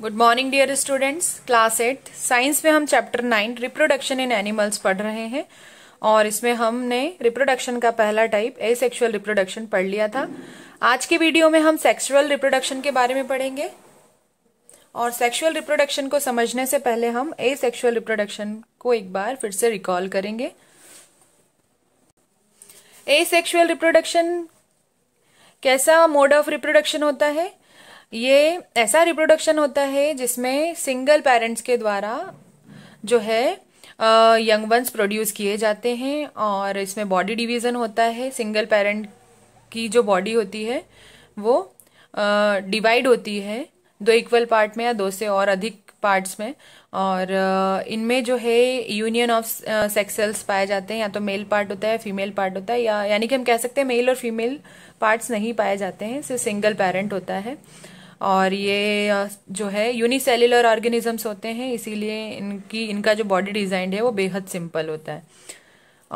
Good morning dear students class eight science में हम chapter nine reproduction in animals पढ़ रहे हैं और इसमें हमने रिप्रोडक्शन का पहला टाइप ए सेक्सुअल रिप्रोडक्शन पढ़ लिया था आज के वीडियो में हम सेक्सुअल रिप्रोडक्शन के बारे में पढ़ेंगे और सेक्सुअल रिप्रोडक्शन को समझने से पहले हम ए सेक्सुअल रिप्रोडक्शन को एक बार फिर से रिकॉल करेंगे ए सेक्सुअल रिप्रोडक्शन कैसा मोड ऑफ रिप्रोडक्शन होता है ये ऐसा रिप्रोडक्शन होता है जिसमें सिंगल पेरेंट्स के द्वारा जो है यंग वंस प्रोड्यूस किए जाते हैं और इसमें बॉडी डिवीजन होता है सिंगल पेरेंट की जो बॉडी होती है वो डिवाइड uh, होती है दो इक्वल पार्ट में या दो से और अधिक पार्ट्स में और इनमें जो है यूनियन ऑफ सेक्सेल्स पाए जाते हैं या तो मेल पार्ट होता है फीमेल पार्ट होता है या यानी कि हम कह सकते हैं मेल और फीमेल पार्ट्स नहीं पाए जाते हैं सिर्फ सिंगल पेरेंट होता है और ये जो है यूनिसेल्युलर ऑर्गेनिजम्स होते हैं इसीलिए इनकी इनका जो बॉडी डिज़ाइन है वो बेहद सिंपल होता है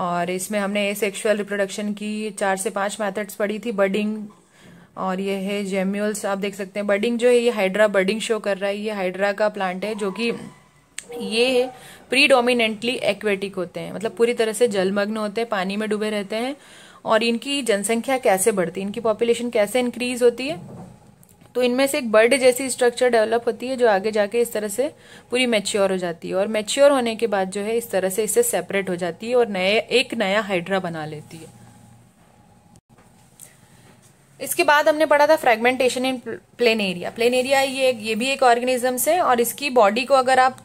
और इसमें हमने ए सेक्शुअल रिप्रोडक्शन की चार से पांच मेथड्स पढ़ी थी बर्डिंग और ये है जेम्यूल्स आप देख सकते हैं बर्डिंग जो है ये हाइड्रा बर्डिंग शो कर रहा है ये हाइड्रा का प्लांट है जो कि ये प्रीडोमिनेंटली एक्वेटिक होते हैं मतलब पूरी तरह से जलमग्न होते हैं पानी में डूबे रहते हैं और इनकी जनसंख्या कैसे बढ़ती है इनकी पॉपुलेशन कैसे इंक्रीज होती है तो इनमें से एक बर्ड जैसी स्ट्रक्चर डेवलप होती है जो आगे जाके इस तरह से पूरी मैच्योर हो जाती है और मैच्योर होने के बाद जो है इस तरह से इससे सेपरेट हो जाती है और नए एक नया हाइड्रा बना लेती है इसके बाद हमने पढ़ा था fragmentation in plain area plain area ये ये भी एक ऑर्गेनिजम्स है और इसकी बॉडी को अगर आप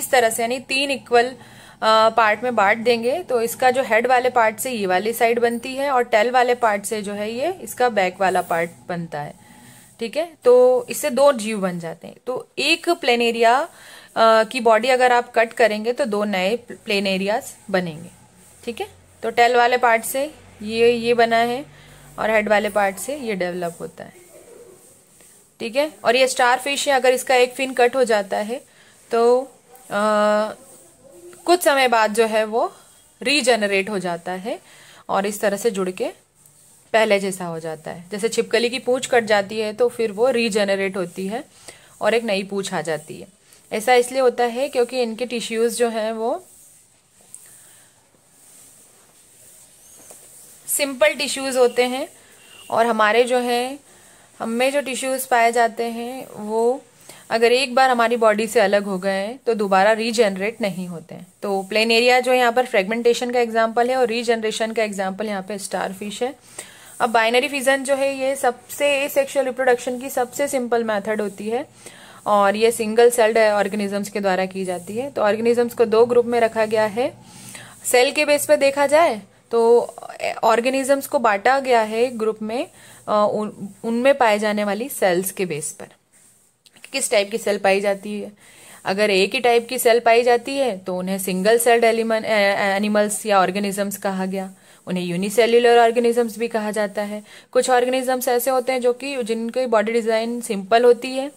इस तरह से यानी तीन इक्वल पार्ट में बांट देंगे तो इसका जो हेड वाले पार्ट से ये वाली साइड बनती है और टेल वाले पार्ट से जो है ये इसका बैक वाला पार्ट बनता है ठीक है तो इससे दो जीव बन जाते हैं तो एक प्लेन एरिया की बॉडी अगर आप कट करेंगे तो दो नए प्लेन एरिया बनेंगे ठीक है तो टेल वाले पार्ट से ये ये बना है और हेड वाले पार्ट से ये डेवलप होता है ठीक है और ये स्टार फिश है अगर इसका एक फिन कट हो जाता है तो आ, कुछ समय बाद जो है वो रीजनरेट हो जाता है और इस तरह से जुड़ के पहले जैसा हो जाता है जैसे छिपकली की पूछ कट जाती है तो फिर वो रीजनरेट होती है और एक नई पूछ आ जाती है ऐसा इसलिए होता है क्योंकि इनके टिश्यूज़ जो हैं वो सिंपल टिश्यूज़ होते हैं और हमारे जो हैं हम में जो टिश्यूज़ पाए जाते हैं वो अगर एक बार हमारी बॉडी से अलग हो गए हैं तो दोबारा रीजनरेट नहीं होते हैं तो प्लेन एरिया जो यहाँ पर फ्रेगमेंटेशन का एग्जाम्पल है और रीजनरेशन का एग्जाम्पल यहाँ पे स्टार फिश है अब बाइनरी फिजन जो है ये सबसे सेक्सुअल रिप्रोडक्शन की सबसे सिंपल मेथड होती है और ये सिंगल सेल्ड ऑर्गेनिजम्स के द्वारा की जाती है तो ऑर्गेनिजम्स को दो ग्रुप में रखा गया है सेल के बेस पर देखा जाए तो ऑर्गेनिजम्स को बांटा गया है ग्रुप में उनमें पाए जाने वाली सेल्स के बेस पर किस टाइप की सेल पाई जाती है अगर एक ही टाइप की सेल पाई जाती है तो उन्हें सिंगल सेल्ड एलिमेंट एनिमल्स या ऑर्गेनिजम्स कहा गया उन्हें यूनिसेल्युलर ऑर्गेनिजम्स भी कहा जाता है कुछ ऑर्गेनिजम्स ऐसे होते हैं जो कि जिनकी बॉडी डिज़ाइन सिंपल होती है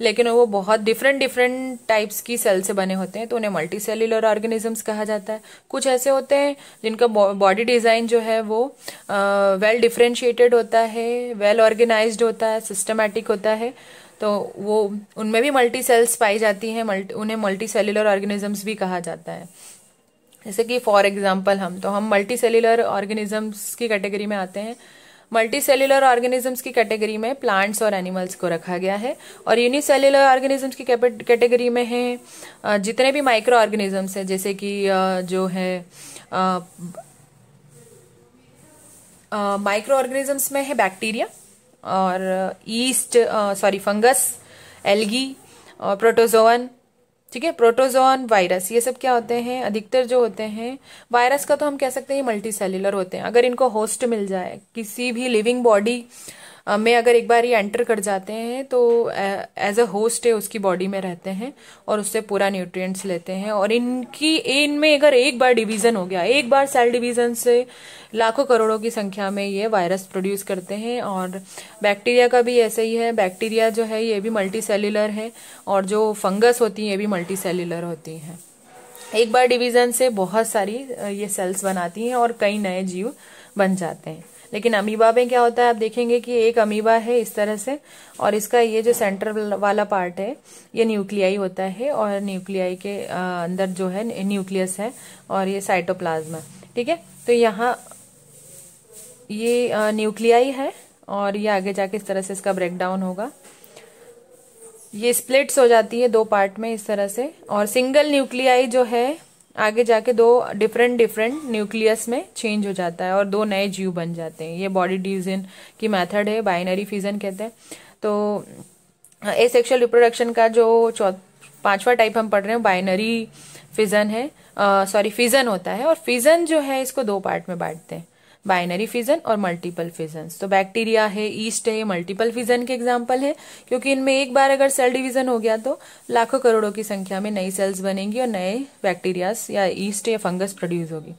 लेकिन वो बहुत डिफरेंट डिफरेंट टाइप्स की सेल से बने होते हैं तो उन्हें मल्टी सेल्युलर ऑर्गेनिजम्स कहा जाता है कुछ ऐसे होते हैं जिनका बॉडी डिज़ाइन जो है वो वेल डिफ्रेंशिएटेड होता है वेल ऑर्गेनाइज होता है सिस्टमेटिक होता है तो वो उनमें भी मल्टी सेल्स पाई जाती हैं मल्टी उन्हें मल्टी सेल्युलर ऑर्गेनिजम्स भी कहा जाता है जैसे कि फॉर एग्जाम्पल हम तो हम मल्टी सेल्युलर ऑर्गेनिजम्स की कैटेगरी में आते हैं मल्टी सेल्युलर ऑर्गेनिजम्स की कैटेगरी में प्लांट्स और एनिमल्स को रखा गया है और यूनिसेल्युलर ऑर्गेनिजम्स की कैटेगरी में है जितने भी माइक्रो ऑर्गेनिजम्स हैं जैसे कि जो है माइक्रो ऑर्गेनिजम्स में है बैक्टीरिया और ईस्ट सॉरी फंगस एल्गी और प्रोटोजोवन ठीक है प्रोटोजोन वायरस ये सब क्या होते हैं अधिकतर जो होते हैं वायरस का तो हम कह सकते हैं मल्टी होते हैं अगर इनको होस्ट मिल जाए किसी भी लिविंग बॉडी में अगर एक बार ये एंटर कर जाते हैं तो एज अ होस्ट है उसकी बॉडी में रहते हैं और उससे पूरा न्यूट्रिएंट्स लेते हैं और इनकी इनमें अगर एक बार डिवीजन हो गया एक बार सेल डिवीजन से लाखों करोड़ों की संख्या में ये वायरस प्रोड्यूस करते हैं और बैक्टीरिया का भी ऐसा ही है बैक्टीरिया जो है ये भी मल्टी सेलुलर है और जो फंगस होती हैं ये भी मल्टी सेलुलर होती हैं एक बार डिवीजन से बहुत सारी ये सेल्स बनाती हैं और कई नए जीव बन जाते हैं लेकिन अमीबा में क्या होता है आप देखेंगे कि एक अमीबा है इस तरह से और इसका ये जो सेंटर वाला पार्ट है ये न्यूक्लियाई होता है और न्यूक्लियाई के अंदर जो है न्यूक्लियस है और ये साइटोप्लाज्मा ठीक है तो यहाँ ये न्यूक्लियाई है और ये आगे जाके इस तरह से इसका ब्रेकडाउन होगा ये स्प्लिट्स हो जाती है दो पार्ट में इस तरह से और सिंगल न्यूक्लियाई जो है आगे जाके दो डिफरेंट डिफरेंट न्यूक्लियस में चेंज हो जाता है और दो नए जीव बन जाते हैं ये बॉडी डिविजन की मेथड है बाइनरी फिजन कहते हैं तो ए सेक्शुअल रिप्रोडक्शन का जो पांचवा टाइप हम पढ़ रहे हैं बाइनरी फिजन है सॉरी फिजन होता है और फिजन जो है इसको दो पार्ट में बांटते हैं बाइनरी फिजन और मल्टीपल फिजन तो बैक्टीरिया है ईस्ट है ये मल्टीपल फिजन के एग्जाम्पल है क्योंकि इनमें एक बार अगर सेल डिवीजन हो गया तो लाखों करोड़ों की संख्या में नई सेल्स बनेंगी और नए बैक्टीरियाज या ईस्ट या फंगस प्रोड्यूस होगी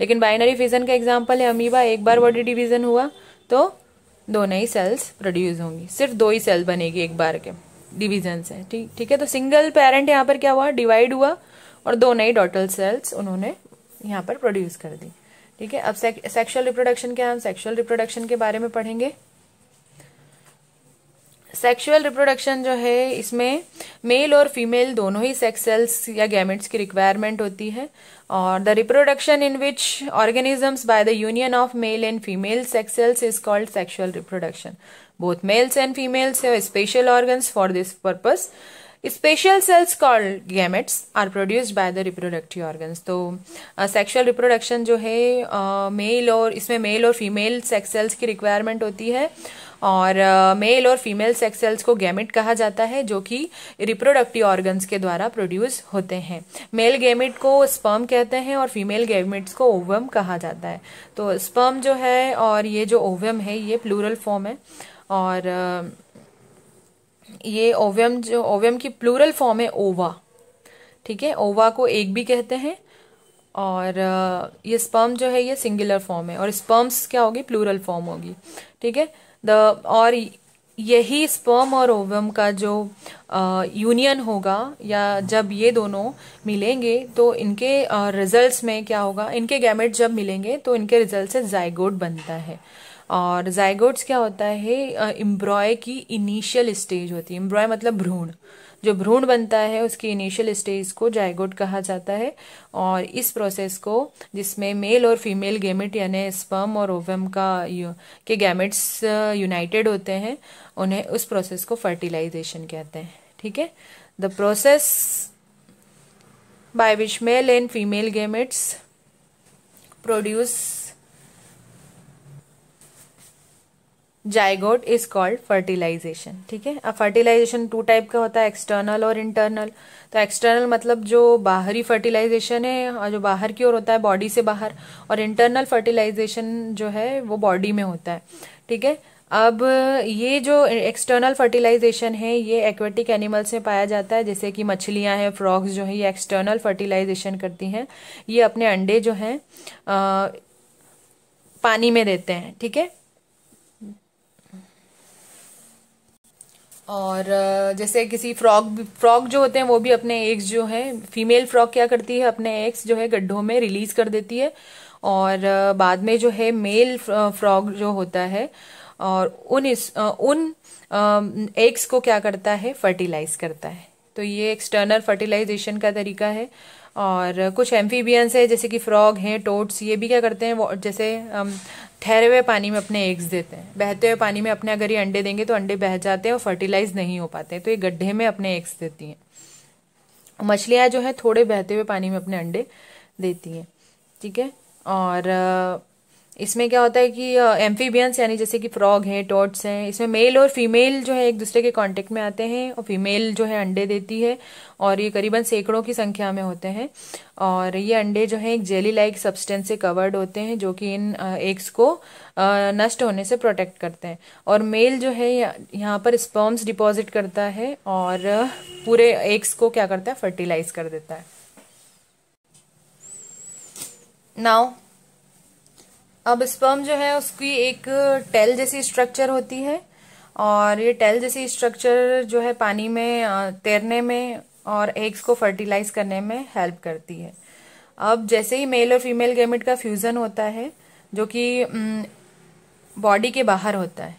लेकिन बाइनरी फिजन का एग्जाम्पल है अमीबा एक बार बॉडी डिवीजन हुआ तो दो नई सेल्स प्रोड्यूस होंगी सिर्फ दो ही सेल बनेगी एक बार के डिविजन से ठीक ठीक है तो सिंगल पेरेंट यहाँ पर क्या हुआ डिवाइड हुआ और दो नई डॉटल सेल्स उन्होंने यहाँ पर प्रोड्यूस कर दी ठीक है अब सेक्सुअल रिप्रोडक्शन क्या हम सेक्सुअल रिप्रोडक्शन के बारे में पढ़ेंगे सेक्सुअल रिप्रोडक्शन जो है इसमें मेल और फीमेल दोनों ही सेक्स सेल्स या गैमेट्स की रिक्वायरमेंट होती है और the reproduction in which organisms by the union of male and female sex cells is called sexual reproduction both males and females है special organs for this purpose special cells called gametes are produced by the reproductive organs तो sexual uh, reproduction जो है male uh, और इसमें male और female sex cells की requirement होती है और मेल uh, और फीमेल सेक्स सेल्स को गैमेट कहा जाता है जो कि रिप्रोडक्टिव ऑर्गन्स के द्वारा प्रोड्यूस होते हैं मेल गैमेट को स्पर्म कहते हैं और फीमेल गैमेट्स को ओवम कहा जाता है तो स्पर्म जो है और ये जो ओवम है ये प्लूरल फॉर्म है और uh, ये ओवियम जो ओवियम की प्लूरल फॉर्म है ओवा ठीक है ओवा को एक भी कहते हैं और ये स्पर्म जो है ये सिंगुलर फॉर्म है और स्पर्म्स क्या होगी प्लूरल फॉर्म होगी ठीक है द और यही स्पर्म और ओवम का जो यूनियन होगा या जब ये दोनों मिलेंगे तो इनके रिजल्ट्स में क्या होगा इनके गैमेट जब मिलेंगे तो इनके रिजल्ट से जायगोड बनता है और जायगोट्स क्या होता है एम्ब्रॉय की इनिशियल स्टेज होती है एम्ब्रॉय मतलब भ्रूण जो भ्रूण बनता है उसकी इनिशियल स्टेज को जायगोट कहा जाता है और इस प्रोसेस को जिसमें मेल और फीमेल गैमेट यानी स्पर्म और ओवम का के गैमेट्स यूनाइटेड होते हैं उन्हें उस प्रोसेस को फर्टिलाइजेशन कहते हैं ठीक है the process by which male and female gametes produce zygote is called fertilisation ठीक है अब फर्टिलाइजेशन टू टाइप का होता है एक्सटर्नल और इंटरनल तो एक्सटर्नल मतलब जो बाहरी फर्टिलाइजेशन है और जो बाहर की ओर होता है बॉडी से बाहर और इंटरनल फर्टिलाइजेशन जो है वो बॉडी में होता है ठीक है अब ये जो एक्सटर्नल फर्टिलाइजेशन है ये एक्वेटिक एनिमल्स में पाया जाता है जैसे कि मछलियां हैं फ्रॉग्स जो है ये एक्सटर्नल फर्टिलाइजेशन करती हैं ये अपने अंडे जो हैं पानी में देते हैं ठीक है और जैसे किसी फ्रॉग फ्रॉग जो होते हैं वो भी अपने एग्स जो है फीमेल फ्रॉग क्या करती है अपने एग्स जो है गड्ढों में रिलीज कर देती है और बाद में जो है मेल फ्रॉग जो होता है और उन इस उन एग्स को क्या करता है फर्टिलाइज करता है तो ये एक्सटर्नल फर्टिलाइजेशन का तरीका है और कुछ एम्फीबियंस है जैसे कि फ्रॉग हैं टोट्स ये भी क्या करते हैं जैसे ठहरे हुए पानी में अपने एग्स देते हैं बहते हुए पानी में अपने अगर ये अंडे देंगे तो अंडे बह जाते हैं और फर्टिलाइज नहीं हो पाते तो ये गड्ढे में अपने एग्स देती हैं मछलियाँ जो है थोड़े बहते हुए पानी में अपने अंडे देती हैं ठीक है और इसमें क्या होता है कि एम्फीबियंस यानी जैसे कि फ्रॉग हैं टॉट्स हैं इसमें मेल और फीमेल जो है एक दूसरे के कांटेक्ट में आते हैं और फीमेल जो है अंडे देती है और ये करीबन सैकड़ों की संख्या में होते हैं और ये अंडे जो है एक जेली लाइक सब्सटेंस से कवर्ड होते हैं जो कि इन एग्स को नष्ट होने से प्रोटेक्ट करते हैं और मेल जो है यहाँ पर स्पर्म्स डिपॉजिट करता है और पूरे एग्स को क्या करता है फर्टिलाइज कर देता है नाउ अब स्पर्म जो है उसकी एक टेल uh, जैसी स्ट्रक्चर होती है और ये टेल जैसी स्ट्रक्चर जो है पानी में uh, तैरने में और एग्स को फर्टिलाइज करने में हेल्प करती है अब जैसे ही मेल और फीमेल गेमिट का फ्यूज़न होता है जो कि बॉडी um, के बाहर होता है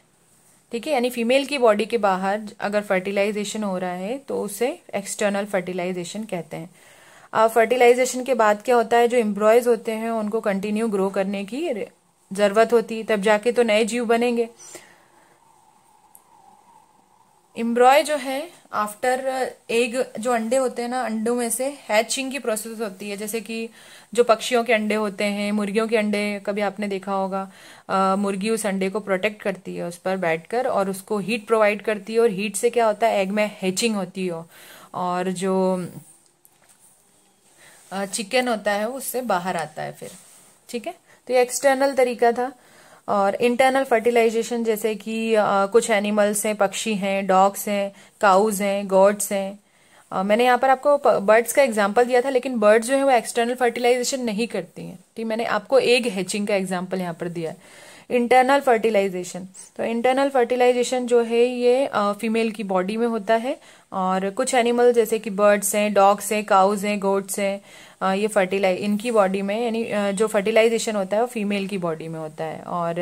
ठीक है यानी फीमेल की बॉडी के बाहर अगर फर्टिलाइजेशन हो रहा है तो उसे एक्सटर्नल फर्टिलाइजेशन कहते हैं फर्टिलाइजेशन के बाद क्या होता है जो एम्ब्रॉयज होते हैं उनको कंटिन्यू ग्रो करने की जरूरत होती है तब जाके तो नए जीव बनेंगे एम्ब्रॉय जो है आफ्टर एग जो अंडे होते हैं ना अंडों में से हैचिंग की प्रोसेस होती है जैसे कि जो पक्षियों के अंडे होते हैं मुर्गियों के अंडे कभी आपने देखा होगा आ, मुर्गी उस अंडे को प्रोटेक्ट करती है उस पर बैठकर और उसको हीट प्रोवाइड करती है और हीट से क्या होता है एग में हैचिंग होती है हो। और जो चिकन होता है उससे बाहर आता है फिर ठीक है तो ये एक्सटर्नल तरीका था और इंटरनल फर्टिलाइजेशन जैसे कि कुछ एनिमल्स हैं पक्षी हैं डॉग्स हैं काउज हैं गॉड्स हैं मैंने यहाँ पर आपको बर्ड्स का एग्जाम्पल दिया था लेकिन बर्ड्स जो है वो एक्सटर्नल फर्टिलाइजेशन नहीं करती हैं ठीक मैंने आपको एग हैचिंग का एग्जाम्पल यहाँ पर दिया है इंटरनल फर्टिलाइजेशन तो इंटरनल फर्टिलाइजेशन जो है ये फीमेल की बॉडी में होता है और कुछ एनिमल जैसे कि बर्ड्स हैं डॉग्स हैं काउज हैं गोट्स हैं ये फर्टिलाइज इनकी बॉडी में यानी जो फर्टिलाइजेशन होता है वो फीमेल की बॉडी में होता है और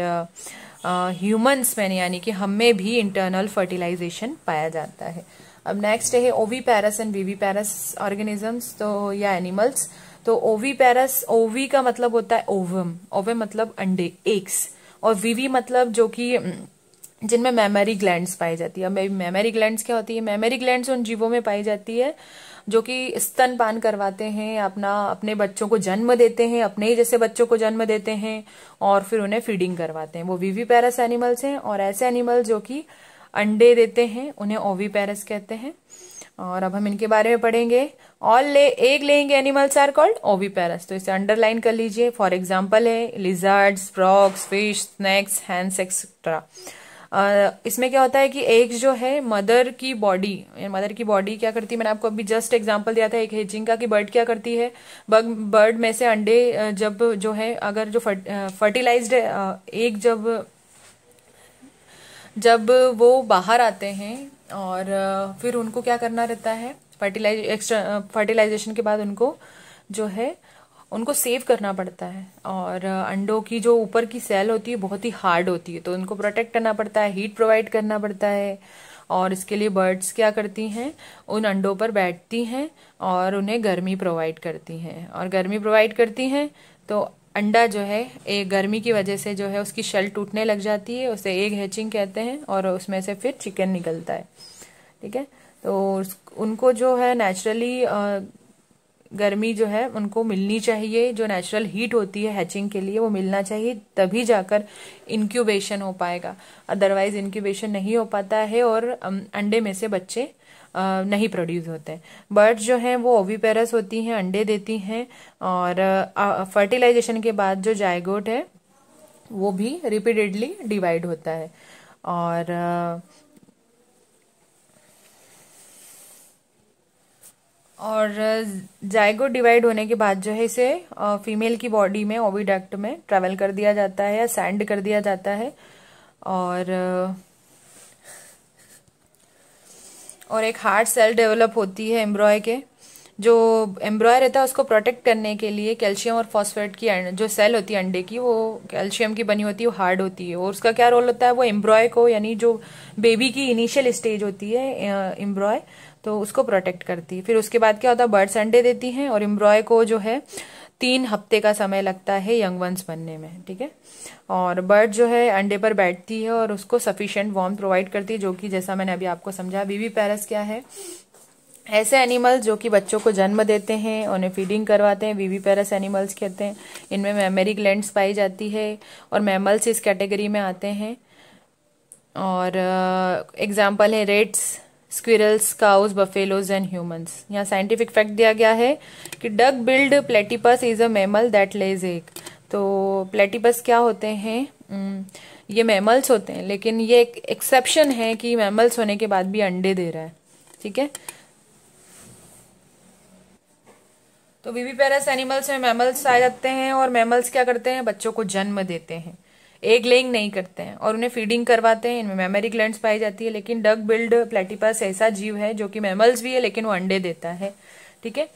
ह्यूमंस में यानी कि हमें भी इंटरनल फर्टिलाइजेशन पाया जाता है अब नेक्स्ट है ओवी पैरस एंड वीवी पैरस ऑर्गेनिजम्स तो या एनिमल्स तो ओवी पैरस ओवी का मतलब होता है ओवम ओवम मतलब अंडे एग्स और वीवी मतलब जो कि जिनमें मेमरी ग्लैंड्स पाई जाती है मेमरी ग्लैंड्स क्या होती है मेमरी ग्लैंड्स उन जीवों में पाई जाती है जो कि स्तनपान करवाते हैं अपना अपने बच्चों को जन्म देते हैं अपने ही जैसे बच्चों को जन्म देते हैं और फिर उन्हें फीडिंग करवाते हैं वो वीवी पैरस एनिमल्स हैं और ऐसे एनिमल जो कि अंडे देते हैं उन्हें ओवी पैरस कहते हैं और अब हम इनके बारे में पढ़ेंगे ऑल ले एक लेंगे एनिमल्स आर कॉल्ड ओवीपेरस तो इसे अंडरलाइन कर लीजिए फॉर एग्जाम्पल है lizards frogs fish snakes hens etcetera इसमें क्या होता है कि एक जो है मदर की बॉडी मदर की बॉडी क्या करती है मैंने आपको अभी जस्ट एग्जांपल दिया था एक हेजिंग का की बर्ड क्या करती है बग बर्ड में से अंडे जब जो है अगर जो फर्ट, फर्टिलाइज्ड एक जब जब वो बाहर आते हैं और फिर उनको क्या करना रहता है फर्टिलाइज एक्स्ट्रा फर्टिलाइजेशन के बाद उनको जो है उनको सेव करना पड़ता है और अंडों की जो ऊपर की सेल होती है बहुत ही हार्ड होती है तो उनको प्रोटेक्ट करना पड़ता है हीट प्रोवाइड करना पड़ता है और इसके लिए बर्ड्स क्या करती हैं उन अंडों पर बैठती हैं और उन्हें गर्मी प्रोवाइड करती हैं और गर्मी प्रोवाइड करती हैं तो अंडा जो है एक गर्मी की वजह से जो है उसकी शेल टूटने लग जाती है उसे एग हैचिंग कहते हैं और उसमें से फिर चिकन निकलता है ठीक है तो उनको जो है नेचुरली गर्मी जो है उनको मिलनी चाहिए जो नेचुरल हीट होती है हैचिंग के लिए वो मिलना चाहिए तभी जाकर इनक्यूबेशन हो पाएगा अदरवाइज इनक्यूबेशन नहीं हो पाता है और अंडे में से बच्चे नहीं प्रोड्यूस होते हैं बर्ड्स जो हैं वो ओवीपेरस होती हैं अंडे देती हैं और फर्टिलाइजेशन के बाद जो जायगोट है वो भी रिपीटेडली डिवाइड होता है और और जायगो डिवाइड होने के बाद जो है इसे फीमेल की बॉडी में ओविडक्ट में ट्रेवल कर दिया जाता है या सैंड कर दिया जाता है और और एक हार्ड सेल डेवलप होती है एम्ब्रॉय के जो एम्ब्रॉय रहता है उसको प्रोटेक्ट करने के लिए कैल्शियम और फॉस्फेट की अं-, जो सेल होती है अंडे की वो कैल्शियम की बनी होती है वो हार्ड होती है और उसका क्या रोल होता है वो एम्ब्रॉय को यानी जो बेबी की इनिशियल स्टेज होती है एम्ब्रॉय तो उसको प्रोटेक्ट करती है फिर उसके बाद क्या होता है बर्ड्स अंडे देती हैं और एम्ब्रॉय को जो है तीन हफ्ते का समय लगता है यंग वंस बनने में ठीक है और बर्ड जो है अंडे पर बैठती है और उसको सफिशियंट वॉर्म प्रोवाइड करती है जो कि जैसा मैंने अभी आपको समझा बीबी पैरस क्या है ऐसे एनिमल्स जो कि बच्चों को जन्म देते हैं उन्हें फीडिंग करवाते हैं वीवी पैरस एनिमल्स कहते हैं इनमें मेमरी ग्लैंड्स पाई जाती है और मैमल्स इस कैटेगरी में आते हैं और एग्जाम्पल uh, है rats squirrels cows buffaloes and humans यहाँ साइंटिफिक फैक्ट दिया गया है कि duck billed platypus is a mammal that lays egg तो प्लेटिपस क्या होते हैं hmm, ये मैमल्स होते हैं लेकिन ये एक एक्सेप्शन है कि मैमल्स होने के बाद भी अंडे दे रहा है ठीक है तो पैरस एनिमल्स में मैमल्स आ जाते हैं और मैमल्स क्या करते हैं बच्चों को जन्म देते हैं एग लेइंग नहीं करते हैं और उन्हें फीडिंग करवाते हैं इनमें मेमरी ग्लैंड पाई जाती है लेकिन डग बिल्ड प्लेटिपस ऐसा जीव है जो कि मेमल्स भी है लेकिन वो अंडे देता है ठीक है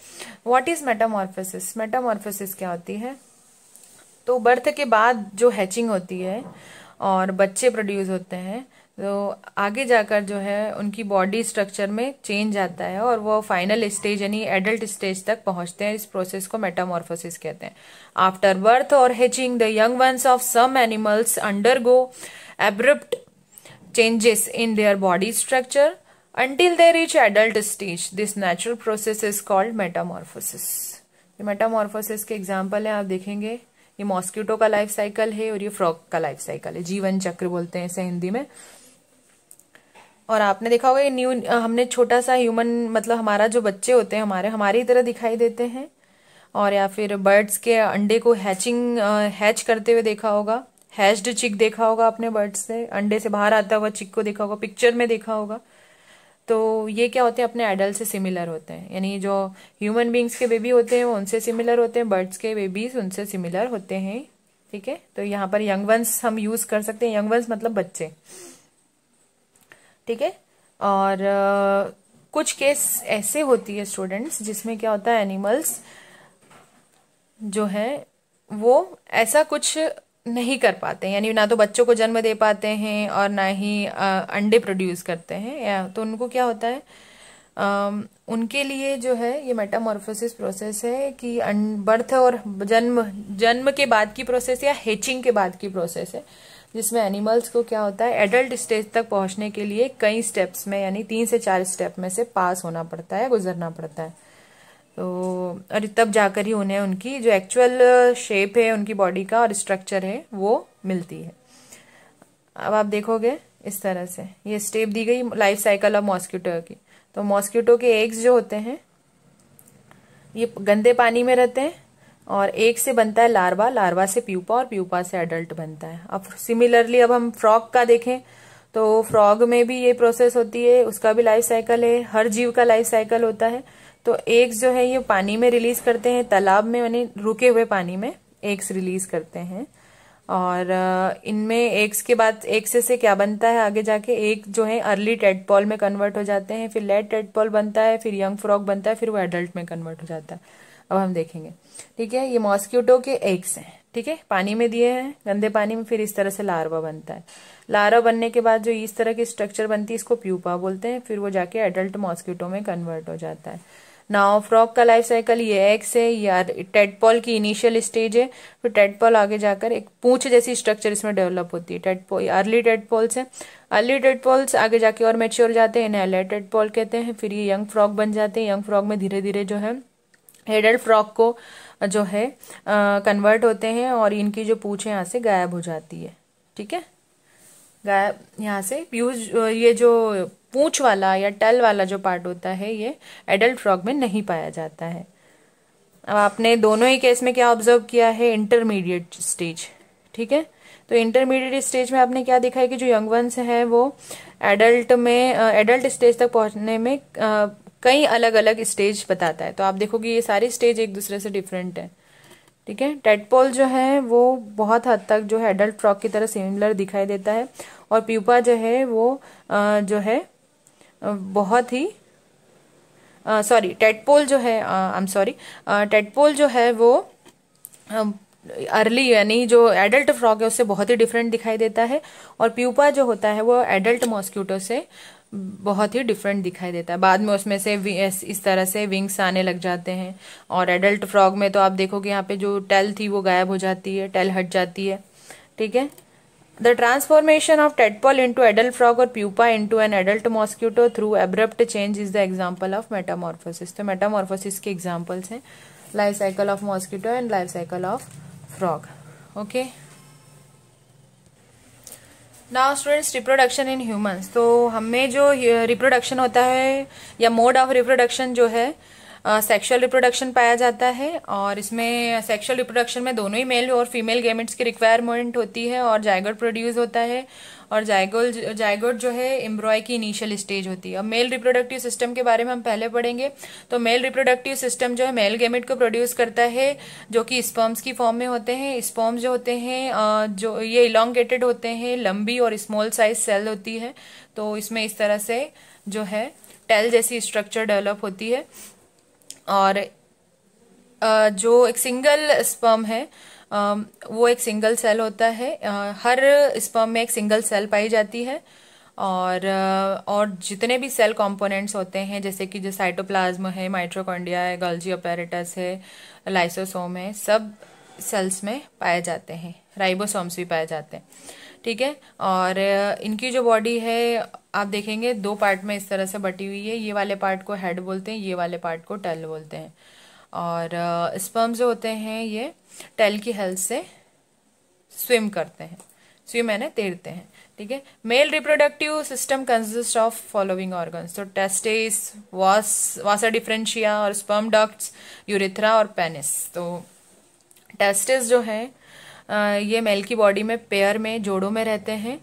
व्हाट इज मेटामॉर्फोसिस मेटामॉर्फोसिस क्या होती है तो बर्थ के बाद जो हैचिंग होती है और बच्चे प्रोड्यूस होते हैं तो आगे जाकर जो है उनकी बॉडी स्ट्रक्चर में चेंज आता है और वो फाइनल स्टेज यानी एडल्ट स्टेज तक पहुंचते हैं इस प्रोसेस को मेटामॉर्फोसिस कहते हैं आफ्टर बर्थ और hatching the young ones of some animals undergo abrupt changes in their body structure until they reach adult stage this natural process is called metamorphosis ये metamorphosis के example है आप देखेंगे ये mosquito का life cycle है और ये फ्रॉक का लाइफ साइकिल है जीवन चक्र बोलते हैं इसे हिंदी में और आपने देखा होगा ये न्यू हमने छोटा सा ह्यूमन मतलब हमारा जो बच्चे होते हैं हमारे हमारी तरह दिखाई देते हैं और या फिर बर्ड्स के अंडे को हैचिंग हैच करते हुए देखा होगा हैच्ड चिक देखा होगा आपने बर्ड्स से अंडे से बाहर आता हुआ चिक को देखा होगा पिक्चर में देखा होगा तो ये क्या होते हैं अपने एडल्ट से सिमिलर होते हैं यानी जो ह्यूमन बींग्स के बेबी होते हैं वो उनसे सिमिलर होते हैं बर्ड्स के बेबीज उनसे सिमिलर होते हैं ठीक है तो यहाँ पर यंग वंस हम यूज कर सकते हैं यंग वंस मतलब बच्चे ठीक है और आ, कुछ केस ऐसे होती है स्टूडेंट्स जिसमें क्या होता है एनिमल्स जो है वो ऐसा कुछ नहीं कर पाते यानी ना तो बच्चों को जन्म दे पाते हैं और ना ही आ, अंडे प्रोड्यूस करते हैं या तो उनको क्या होता है आ, उनके लिए जो है ये मेटामॉर्फोसिस प्रोसेस है कि बर्थ और जन्म जन्म के बाद की प्रोसेस या हेचिंग के बाद की प्रोसेस है जिसमें एनिमल्स को क्या होता है एडल्ट स्टेज तक पहुंचने के लिए कई स्टेप्स में यानी तीन से चार स्टेप में से पास होना पड़ता है गुजरना पड़ता है तो और तब जाकर ही उन्हें उनकी जो एक्चुअल शेप है उनकी बॉडी का और स्ट्रक्चर है वो मिलती है अब आप देखोगे इस तरह से ये स्टेप दी गई लाइफ साइकिल ऑफ मॉस्किटो की तो मॉस्किटो के एग्स जो होते हैं ये गंदे पानी में रहते हैं और एक से बनता है लार्वा लार्वा से प्यूपा और प्यूपा से एडल्ट बनता है अब सिमिलरली अब हम फ्रॉग का देखें तो फ्रॉग में भी ये प्रोसेस होती है उसका भी लाइफ साइकिल है हर जीव का लाइफ साइकिल होता है तो एग्स जो है ये पानी में रिलीज करते हैं तालाब में यानी रुके हुए पानी में एग्स रिलीज करते हैं और इनमें एक्स के बाद एक से क्या बनता है आगे जाके एक जो है अर्ली टेडपॉल में कन्वर्ट हो जाते हैं फिर लेट टेडपॉल बनता है फिर यंग फ्रॉक बनता है फिर वो एडल्ट में कन्वर्ट हो जाता है अब हम देखेंगे ठीक है ये मॉस्क्यूटो के एग्स हैं ठीक है पानी में दिए हैं गंदे पानी में फिर इस तरह से लार्वा बनता है लार्वा बनने के बाद जो इस तरह की स्ट्रक्चर बनती है इसको प्यूपा बोलते हैं फिर वो जाके एडल्ट मॉस्क्यूटो में कन्वर्ट हो जाता है नाउ फ्रॉक का लाइफ साइकिल ये एग्स है या टेटपॉल की इनिशियल स्टेज है फिर तो टेटपॉल आगे जाकर एक पूंछ जैसी स्ट्रक्चर इसमें डेवलप होती है टेटपॉल अर्ली टेटपॉल्स है अर्ली टेटपॉल्स आगे जाके और मेच्योर जाते हैं इन्हें अलर्ट टेटपॉल कहते हैं फिर ये यंग फ्रॉक बन जाते हैं यंग फ्रॉक में धीरे धीरे जो है हेडल फ्रॉक को जो है कन्वर्ट होते हैं और इनकी जो पूछ है यहाँ से गायब हो जाती है ठीक है गायब यहाँ से यूज ये जो पूछ वाला या टल वाला जो पार्ट होता है ये एडल्ट फ्रॉक में नहीं पाया जाता है अब आपने दोनों ही केस में क्या ऑब्जर्व किया है इंटरमीडिएट स्टेज ठीक है तो इंटरमीडिएट स्टेज में आपने क्या देखा है कि जो यंग वंस हैं वो एडल्ट में एडल्ट स्टेज तक पहुंचने में कई अलग अलग स्टेज बताता है तो आप देखोगे ये सारे स्टेज एक दूसरे से डिफरेंट है ठीक है टेटपोल जो है वो बहुत हद तक जो है एडल्ट फ्रॉक की तरह सिमिलर दिखाई देता है और प्यूपा जो है वो जो है बहुत ही सॉरी टेटपोल जो है आई एम सॉरी टेटपोल जो है वो अर्ली यानी जो एडल्ट फ्रॉग है उससे बहुत ही डिफरेंट दिखाई देता है और प्यूपा जो होता है वो एडल्ट मॉस्क्यूटो से बहुत ही डिफरेंट दिखाई देता है बाद में उसमें से इस तरह से विंग्स आने लग जाते हैं और एडल्ट फ्रॉग में तो आप देखोगे यहाँ पे जो टेल थी वो गायब हो जाती है टेल हट जाती है ठीक है the transformation of tadpole into adult frog और pupa into an adult mosquito through abrupt change is the example of metamorphosis तो मेटामोर्फोसिस के एग्जाम्पल्स हैं life cycle of mosquito and life cycle of frog okay now students reproduction in humans तो हमें जो reproduction होता है या mode of reproduction जो है सेक्सुअल uh, रिप्रोडक्शन पाया जाता है और इसमें सेक्सुअल रिप्रोडक्शन में दोनों ही मेल और फीमेल गेमेंट्स की रिक्वायरमेंट होती है और जाइगर प्रोड्यूस होता है और जायगोल जायगोट जो है एम्ब्रॉय की इनिशियल स्टेज होती है अब मेल रिप्रोडक्टिव सिस्टम के बारे में हम पहले पढ़ेंगे तो मेल रिप्रोडक्टिव सिस्टम जो है मेल गेमिट को प्रोड्यूस करता है जो कि स्पर्म्स की फॉर्म में होते हैं स्पर्म्स जो होते हैं जो ये इलांगेटेड होते हैं लंबी और स्मॉल साइज सेल होती है तो इसमें इस तरह से जो है टेल जैसी स्ट्रक्चर डेवलप होती है और जो एक सिंगल स्पर्म है वो एक सिंगल सेल होता है हर स्पर्म में एक सिंगल सेल पाई जाती है और और जितने भी सेल कंपोनेंट्स होते हैं जैसे कि जो साइटोप्लाज्म है माइट्रोकॉन्डिया है गॉल्जी ओपेरेटस है लाइसोसोम है सब सेल्स में पाए जाते हैं राइबोसोम्स भी पाए जाते हैं ठीक है और इनकी जो बॉडी है आप देखेंगे दो पार्ट में इस तरह से बटी हुई है ये वाले पार्ट को हेड बोलते हैं ये वाले पार्ट को टेल बोलते हैं और स्पर्म जो होते हैं ये टेल की हेल्प से स्विम करते हैं स्विम यानी तैरते हैं ठीक है male reproductive system consist of following organs तो टेस्टिस वास वासा डिफरेंशिया और स्पर्म डक्ट्स यूरिथ्रा और पेनिस तो टेस्टिस जो है ये मेल की बॉडी में पेयर में जोड़ों में रहते हैं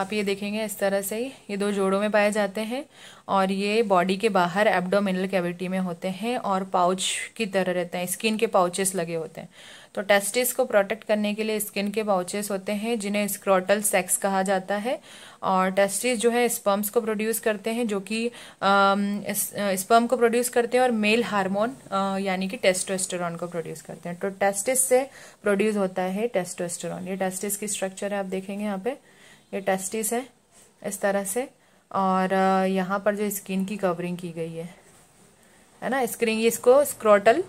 आप ये देखेंगे इस तरह से ये दो जोड़ों में पाए जाते हैं और ये बॉडी के बाहर एब्डोमिनल कैविटी में होते हैं और पाउच की तरह रहते हैं स्किन के पाउचेस लगे होते हैं तो टेस्टिस को प्रोटेक्ट करने के लिए स्किन के पाउचेस होते हैं जिन्हें स्क्रोटल सेक्स कहा जाता है और टेस्टिस जो है स्पर्म्स को प्रोड्यूस करते हैं जो कि स्पर्म को प्रोड्यूस करते हैं और मेल हार्मोन यानी कि टेस्टोस्टेरॉन को प्रोड्यूस करते हैं तो टेस्टिस से प्रोड्यूस होता है टेस्टोस्टेरॉन ये टेस्टिस की स्ट्रक्चर है आप देखेंगे यहाँ पे ये टेस्टिस है इस तरह से और यहाँ पर जो स्किन की कवरिंग की गई है है ना स्क्रीन इसको स्क्रोटल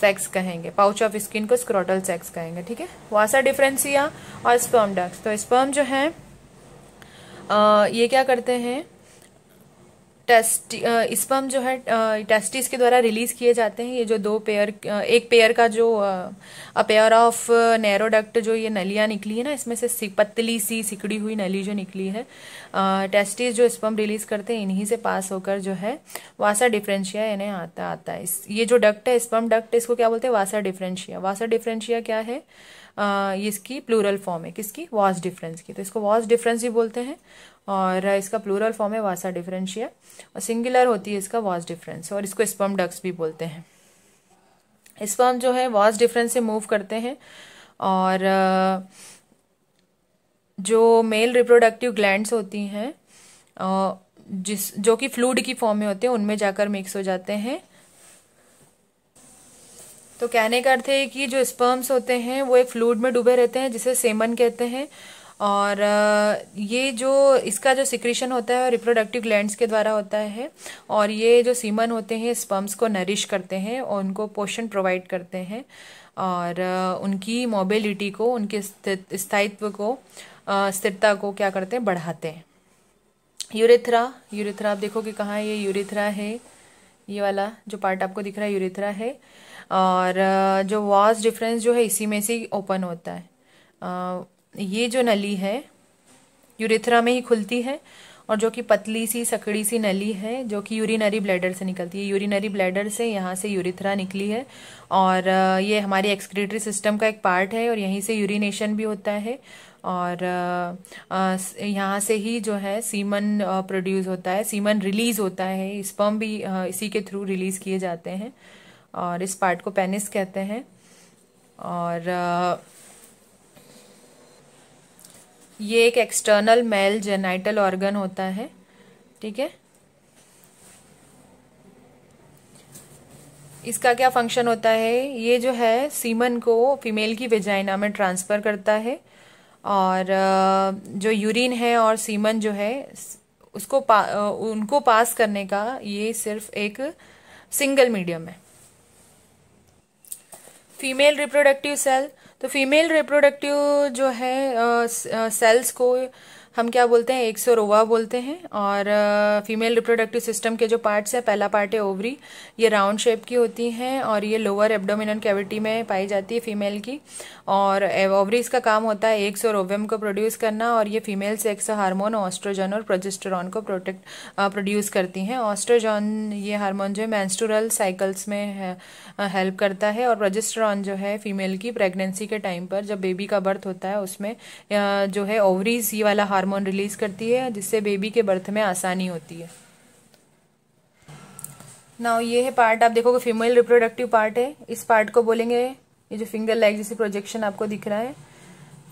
सेक्स कहेंगे पाउच ऑफ स्किन को स्क्रोटल सेक्स कहेंगे ठीक है वासा डिफरेंसिया और स्पर्म डक्स तो स्पर्म जो है आ, ये क्या करते हैं टेस्ट स्पम जो है टेस्टिस के द्वारा रिलीज किए जाते हैं ये जो दो पेयर एक पेयर का जो अ पेयर ऑफ नैरोडक्ट जो ये नलियाँ निकली है ना इसमें से पतली सी सिकड़ी हुई नली जो निकली है टेस्टिस जो स्पम रिलीज करते हैं इन्हीं से पास होकर जो है वासा डिफ्रेंशिया इन्हें आता आता है ये जो डक्ट है स्पम डक्ट इसको क्या बोलते हैं वासा डिफ्रेंशिया वासा डिफ्रेंशिया क्या है आ, इसकी प्लूरल फॉर्म है किसकी वॉस डिफरेंस की तो इसको वॉस डिफरेंस भी बोलते हैं और इसका प्लूरल फॉर्म है वासा डिफरेंशिया और सिंगुलर होती है इसका वॉस डिफरेंस और इसको स्पम डक्स भी बोलते हैं स्पम जो है वॉस डिफरेंस से मूव करते हैं और जो मेल रिप्रोडक्टिव ग्लैंड्स होती हैं जिस जो कि फ्लूड की फॉर्म में होते हैं उनमें जाकर मिक्स हो जाते हैं तो कहने का अर्थ है कि जो स्पर्म्स होते हैं वो एक फ्लूड में डूबे रहते हैं जिसे सेमन कहते हैं और ये जो इसका जो सिक्रेशन होता है रिप्रोडक्टिव ग्लैंड्स के द्वारा होता है और ये जो सीमन होते हैं स्पम्स को नरिश करते हैं और उनको पोषण प्रोवाइड करते हैं और उनकी मोबिलिटी को उनके स्थायित्व को स्थिरता को क्या करते हैं बढ़ाते हैं यूरेथ्रा यूरेथ्रा आप देखो कि कहाँ ये यूरेथ्रा है ये वाला जो पार्ट आपको दिख रहा है यूरेथ्रा है और जो वॉस डिफरेंस जो है इसी में से ओपन होता है ये जो नली है यूरिथ्रा में ही खुलती है और जो कि पतली सी सकड़ी सी नली है जो कि यूरिनरी ब्लैडर से निकलती है यूरिनरी ब्लैडर से यहाँ से यूरिथ्रा निकली है और ये हमारी एक्सक्रीटरी सिस्टम का एक पार्ट है और यहीं से यूरिनेशन भी होता है और यहाँ से ही जो है सीमन प्रोड्यूस होता है सीमन रिलीज होता है स्पर्म भी इसी के थ्रू रिलीज किए जाते हैं और इस पार्ट को पेनिस कहते हैं और ये एक एक्सटर्नल मेल जेनाइटल ऑर्गन होता है ठीक है इसका क्या फंक्शन होता है ये जो है सीमन को फीमेल की वेजाइना में ट्रांसफ़र करता है और जो यूरिन है और सीमन जो है उसको पा, उनको पास करने का ये सिर्फ एक सिंगल मीडियम है फीमेल रिप्रोडक्टिव सेल तो फीमेल रिप्रोडक्टिव जो है सेल्स को हम क्या बोलते हैं एक सौ रोवा बोलते हैं और फीमेल रिप्रोडक्टिव सिस्टम के जो पार्ट्स हैं पहला पार्ट है ओवरी ये राउंड शेप की होती हैं और ये लोअर एब्डोमिनल कैविटी में पाई जाती है फीमेल की और ओवरीज का काम होता है एक सौ ओवम को प्रोड्यूस करना और ये फीमेल सेक्स हार्मोन ऑस्ट्रोजन और प्रोजेस्टोरॉन को प्रोटेक्ट प्रोड्यूस करती हैं ऑस्ट्रोजन ये हार्मोन जो है मैंस्टोरल साइकिल्स में हेल्प करता है और प्रोजेस्टोरॉन जो है फीमेल की प्रेगनेंसी के टाइम पर जब बेबी का बर्थ होता है उसमें जो है ओवरीज ये वाला हार्मोन रिलीज करती है जिससे बेबी के बर्थ में आसानी होती है ना ये है पार्ट आप देखोगे फीमेल रिप्रोडक्टिव पार्ट है इस पार्ट को बोलेंगे ये जो फिंगर लाइक जैसे प्रोजेक्शन आपको दिख रहा है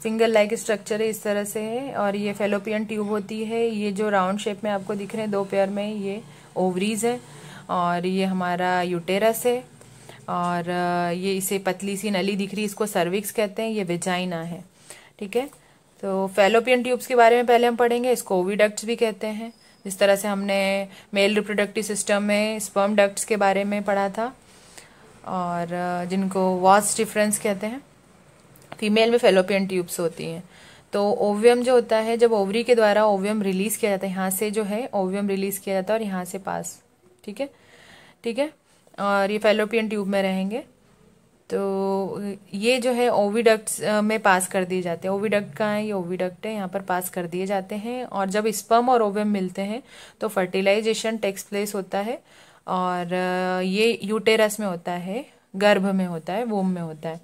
फिंगर लाइक स्ट्रक्चर है इस तरह से है और ये फेलोपियन ट्यूब होती है ये जो राउंड शेप में आपको दिख रहे हैं दो पेयर में ये ओवरीज है और ये हमारा यूटेरस है और ये इसे पतली सी नली दिख रही है इसको सर्विक्स कहते हैं ये वेजाइना है ठीक है तो फेलोपियन ट्यूब्स के बारे में पहले हम पढ़ेंगे इसको ओविडक्ट्स भी कहते हैं जिस तरह से हमने मेल रिप्रोडक्टिव सिस्टम में स्पर्म डक्ट्स के बारे में पढ़ा था और जिनको वॉस डिफरेंस कहते हैं फीमेल में फेलोपियन ट्यूब्स होती हैं तो ओवियम जो होता है जब ओवरी के द्वारा ओवियम रिलीज किया जाता है यहाँ से जो है ओवियम रिलीज किया जाता है और यहाँ से पास ठीक है ठीक है और ये फेलोपियन ट्यूब में रहेंगे तो ये जो है ओविडक्ट में पास कर दिए जाते हैं ओविडक्ट का है ये ओविडक्ट है यहाँ पर पास कर दिए जाते हैं और जब स्पर्म और ओवम मिलते हैं तो फर्टिलाइजेशन टेक्स प्लेस होता है और ये यूटेरस में होता है गर्भ में होता है वोम में होता है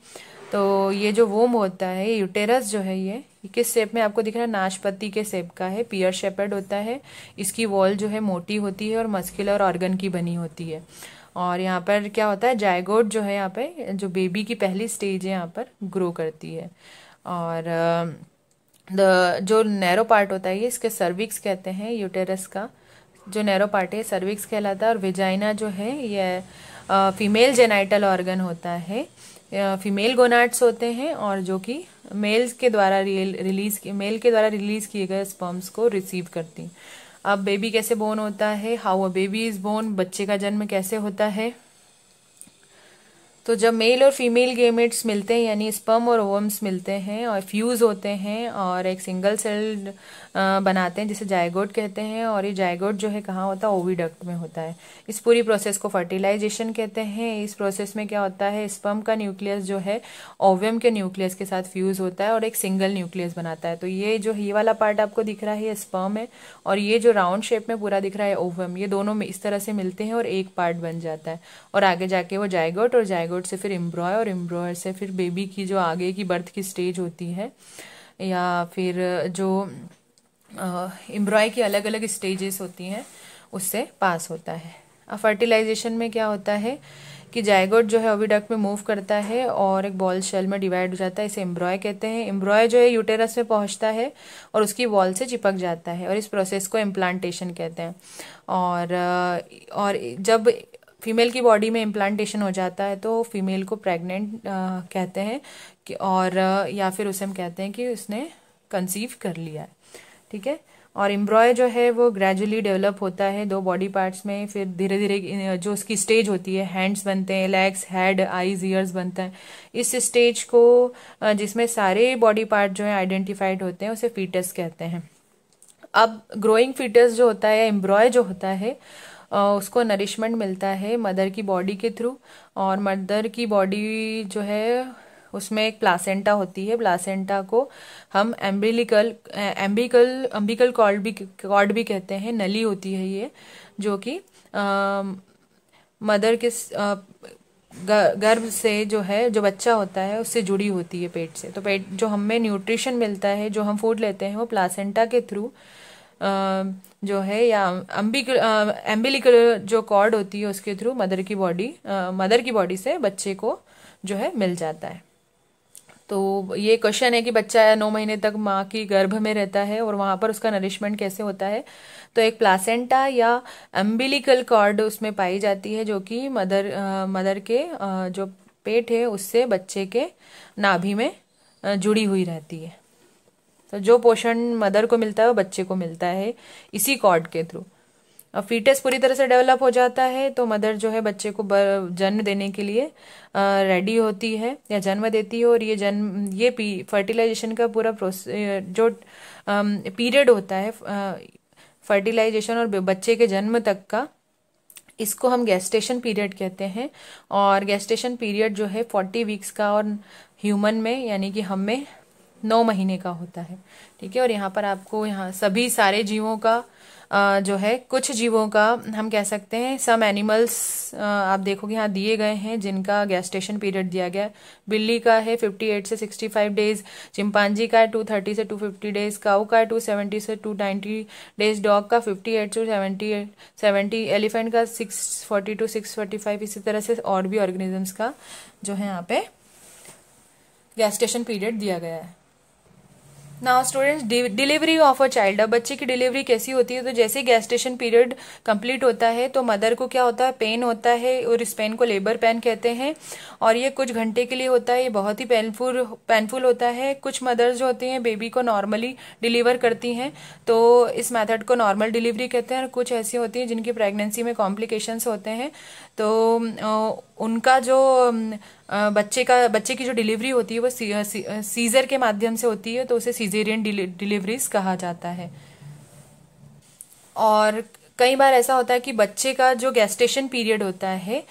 तो ये जो वोम होता है यूटेरस जो है ये किस शेप में आपको दिख रहा है नाशपति के शेप का है पियर शेपर्ड होता है इसकी वॉल जो है मोटी होती है और मस्कुलर ऑर्गन की बनी होती है और यहाँ पर क्या होता है जायगोट जो है यहाँ पे जो बेबी की पहली स्टेज है यहाँ पर ग्रो करती है और द जो नैरो पार्ट होता है ये इसके सर्विक्स कहते हैं यूटेरस का जो नैरो पार्ट है सर्विक्स कहलाता है और विजाइना जो है ये फीमेल जेनाइटल ऑर्गन होता है फीमेल गोनाट्स होते हैं और जो कि मेल्स के द्वारा रिलीज मेल के द्वारा रिलीज किए गए स्पर्म्स को रिसीव करती हैं अब बेबी कैसे बोर्न होता है how a baby is born बच्चे का जन्म कैसे होता है तो जब मेल और फीमेल गेमेट्स मिलते हैं यानी स्पर्म और ओवम्स मिलते हैं और फ्यूज़ होते हैं और एक सिंगल सेल बनाते हैं जिसे जायगोट कहते हैं और ये जायगोट जो है कहाँ होता है ओवीडक्ट में होता है इस पूरी प्रोसेस को फर्टिलाइजेशन कहते हैं इस प्रोसेस में क्या होता है स्पर्म का न्यूक्लियस जो है ओवियम के न्यूक्लियस के साथ फ्यूज़ होता है और एक सिंगल न्यूक्लियस बनाता है तो ये जो ये वाला पार्ट आपको दिख रहा है ये स्पर्म है और ये जो राउंड शेप में पूरा दिख रहा है ओवम ये दोनों में इस तरह से मिलते हैं और एक पार्ट बन जाता है और आगे जाके वो जायगोट और जायगोट डायवर्ट से फिर एम्ब्रॉय और एम्ब्रॉय से फिर बेबी की जो आगे की बर्थ की स्टेज होती है या फिर जो एम्ब्रॉय की अलग अलग स्टेजेस होती हैं उससे पास होता है अब फर्टिलाइजेशन में क्या होता है कि जायगोट जो है ओविडक्ट में मूव करता है और एक बॉल शेल में डिवाइड हो जाता है इसे एम्ब्रॉय कहते हैं एम्ब्रॉय जो है यूटेरस में पहुंचता है और उसकी वॉल से चिपक जाता है और इस प्रोसेस को इम्प्लांटेशन कहते हैं और और जब फीमेल की बॉडी में इम्प्लांटेशन हो जाता है तो फीमेल को प्रेग्नेंट कहते हैं कि और या फिर उसे हम कहते हैं कि उसने कंसीव कर लिया है ठीक है और एम्ब्रॉय जो है वो ग्रेजुअली डेवलप होता है दो बॉडी पार्ट्स में फिर धीरे धीरे जो उसकी स्टेज होती है हैंड्स बनते हैं लेग्स हेड आईज ईयर्स बनते हैं इस स्टेज को जिसमें सारे बॉडी पार्ट जो है आइडेंटिफाइड होते हैं उसे फीटस कहते हैं अब ग्रोइंग फीटस जो होता है एम्ब्रॉय जो होता है उसको नरिशमेंट मिलता है मदर की बॉडी के थ्रू और मदर की बॉडी जो है उसमें एक प्लासेंटा होती है प्लासेंटा को हम एम्बिलिकल एम्बिकल एम्बिकल कॉर्ड भी कॉर्ड भी कहते हैं नली होती है ये जो कि मदर के गर्भ से जो है जो बच्चा होता है उससे जुड़ी होती है पेट से तो पेट जो हमें न्यूट्रिशन मिलता है जो हम फूड लेते हैं वो प्लासेंटा के थ्रू जो है या अम्बिक एम्बिलिकल जो कॉर्ड होती है उसके थ्रू मदर की बॉडी मदर की बॉडी से बच्चे को जो है मिल जाता है तो ये क्वेश्चन है कि बच्चा नौ महीने तक माँ की गर्भ में रहता है और वहाँ पर उसका नरिशमेंट कैसे होता है तो एक प्लासेंटा या अम्बिलिकल कॉर्ड उसमें पाई जाती है जो कि मदर आ, मदर के आ, जो पेट है उससे बच्चे के नाभि में जुड़ी हुई रहती है तो जो पोषण मदर को मिलता है वो बच्चे को मिलता है इसी कॉर्ड के थ्रू और फीटस पूरी तरह से डेवलप हो जाता है तो मदर जो है बच्चे को जन्म देने के लिए रेडी होती है या जन्म देती है और ये जन्म ये फर्टिलाइजेशन का पूरा प्रोसेस जो पीरियड होता है फर्टिलाइजेशन और बच्चे के जन्म तक का इसको हम गैस्टेशन पीरियड कहते हैं और गैस्टेशन पीरियड जो है फोर्टी वीक्स का और ह्यूमन में यानी कि हम में नौ महीने का होता है ठीक है और यहाँ पर आपको यहाँ सभी सारे जीवों का जो है कुछ जीवों का हम कह सकते हैं सम एनिमल्स आप देखोगे यहाँ दिए गए हैं जिनका गैस्टेशन पीरियड दिया गया है बिल्ली का है 58 से 65 डेज चिंपांजी का है 230 से 250 डेज काउ का है 270 से 290 डेज डॉग का 58 टू 70 70 एलिफेंट का 640 टू 645 इसी तरह से और भी ऑर्गेनिजम्स का जो है यहाँ पे गैस्टेशन पीरियड दिया गया है now students delivery of a child अब बच्चे की डिलीवरी कैसी होती है तो जैसे गैस्टेशन पीरियड कंप्लीट होता है तो मदर को क्या होता है पेन होता है और इस पेन को लेबर पेन कहते हैं और ये कुछ घंटे के लिए होता है ये बहुत ही पेनफुल पेनफुल होता है कुछ मदर्स जो होती हैं बेबी को नॉर्मली डिलीवर करती हैं तो इस मैथड को नॉर्मल डिलीवरी कहते हैं और कुछ ऐसी होती हैं जिनकी प्रेगनेंसी में कॉम्प्लिकेशन होते हैं तो उनका जो बच्चे का बच्चे की जो डिलीवरी होती है वो सी, सी, सीजर के माध्यम से होती है तो उसे सीजेरियन डिलीवरीज कहा जाता है और कई बार ऐसा होता है कि बच्चे का जो गैस्टेशन पीरियड होता है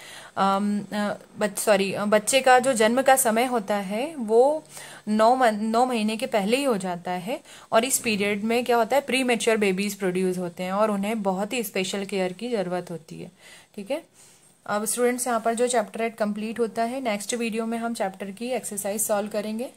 बच सॉरी बच्चे का जो जन्म का समय होता है वो नौ नौ महीने के पहले ही हो जाता है और इस पीरियड में क्या होता है प्री मेच्योर बेबीज प्रोड्यूस होते हैं और उन्हें बहुत ही स्पेशल केयर की ज़रूरत होती है ठीक है अब स्टूडेंट्स यहाँ पर जो चैप्टर एट कंप्लीट होता है नेक्स्ट वीडियो में हम चैप्टर की एक्सरसाइज सॉल्व करेंगे